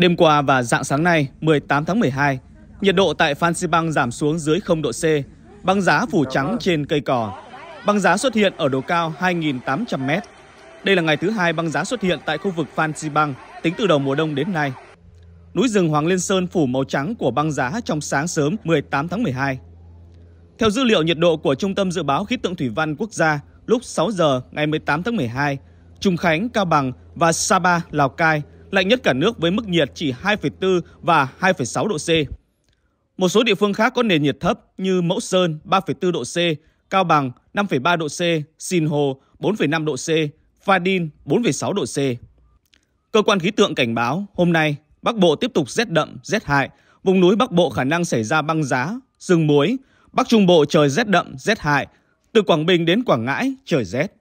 Đêm qua và dạng sáng nay, 18 tháng 12, nhiệt độ tại Phan Xi giảm xuống dưới 0 độ C, băng giá phủ trắng trên cây cỏ. Băng giá xuất hiện ở độ cao 2.800 mét. Đây là ngày thứ hai băng giá xuất hiện tại khu vực Phan Xi tính từ đầu mùa đông đến nay. Núi rừng Hoàng Liên Sơn phủ màu trắng của băng giá trong sáng sớm 18 tháng 12. Theo dữ liệu nhiệt độ của Trung tâm Dự báo Khí tượng Thủy văn Quốc gia, lúc 6 giờ ngày 18 tháng 12, Trung Khánh, Cao Bằng và Sapa, Lào Cai – lạnh nhất cả nước với mức nhiệt chỉ 2,4 và 2,6 độ C. Một số địa phương khác có nền nhiệt thấp như Mẫu Sơn 3,4 độ C, Cao Bằng 5,3 độ C, Sìn Hồ 4,5 độ C, Pha Đin 4,6 độ C. Cơ quan khí tượng cảnh báo hôm nay Bắc Bộ tiếp tục rét đậm, rét hại, vùng núi Bắc Bộ khả năng xảy ra băng giá, sương muối, Bắc Trung Bộ trời rét đậm, rét hại, từ Quảng Bình đến Quảng Ngãi trời rét.